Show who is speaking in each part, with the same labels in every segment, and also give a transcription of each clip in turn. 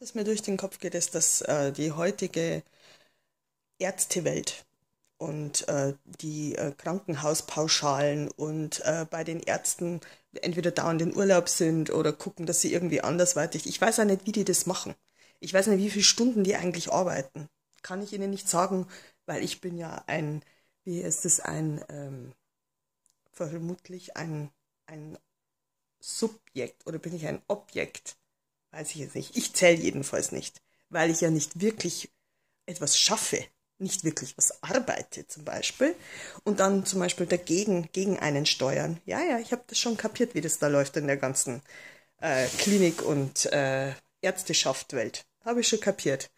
Speaker 1: Was mir durch den Kopf geht, ist, dass äh, die heutige Ärztewelt und äh, die äh, Krankenhauspauschalen und äh, bei den Ärzten entweder dauernd in Urlaub sind oder gucken, dass sie irgendwie andersweitig. Ich weiß ja nicht, wie die das machen. Ich weiß nicht, wie viele Stunden die eigentlich arbeiten. Kann ich Ihnen nicht sagen, weil ich bin ja ein, wie ist es, ein, ähm, vermutlich ein, ein Subjekt oder bin ich ein Objekt Weiß ich jetzt nicht. Ich zähle jedenfalls nicht, weil ich ja nicht wirklich etwas schaffe, nicht wirklich was arbeite zum Beispiel und dann zum Beispiel dagegen, gegen einen steuern. Ja, ja, ich habe das schon kapiert, wie das da läuft in der ganzen äh, Klinik- und äh, Ärzteschaftwelt. Habe ich schon kapiert.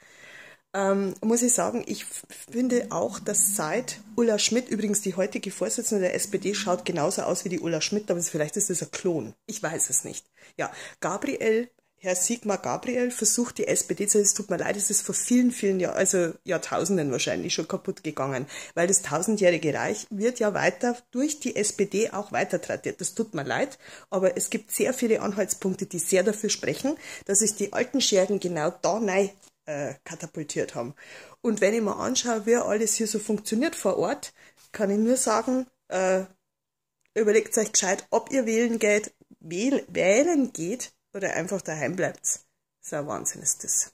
Speaker 1: Ähm, muss ich sagen, ich finde auch, dass seit Ulla Schmidt, übrigens die heutige Vorsitzende der SPD, schaut genauso aus wie die Ulla Schmidt, aber vielleicht ist das ein Klon. Ich weiß es nicht. Ja, Gabriel Herr Sigmar Gabriel versucht die SPD zu, es tut mir leid, es ist vor vielen, vielen Jahren, also Jahrtausenden wahrscheinlich schon kaputt gegangen, weil das tausendjährige Reich wird ja weiter durch die SPD auch weiter tradiert. Das tut mir leid, aber es gibt sehr viele Anhaltspunkte, die sehr dafür sprechen, dass sich die alten Schergen genau da rein äh, katapultiert haben. Und wenn ich mir anschaue, wie alles hier so funktioniert vor Ort, kann ich nur sagen, äh, überlegt euch gescheit, ob ihr wählen geht, wählen geht, oder einfach daheim bleibt. So ein Wahnsinn, ist das.